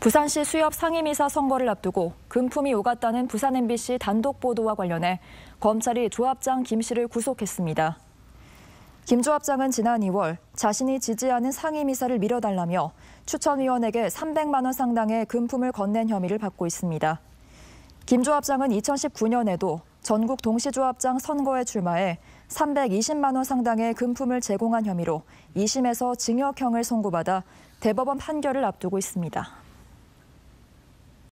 부산시 수협 상임이사 선거를 앞두고 금품이 오갔다는 부산 MBC 단독 보도와 관련해 검찰이 조합장 김 씨를 구속했습니다. 김 조합장은 지난 2월 자신이 지지하는 상임이사를 밀어달라며 추천위원에게 300만 원 상당의 금품을 건넨 혐의를 받고 있습니다. 김 조합장은 2019년에도 전국 동시조합장 선거에 출마해 320만 원 상당의 금품을 제공한 혐의로 2심에서 징역형을 선고받아 대법원 판결을 앞두고 있습니다.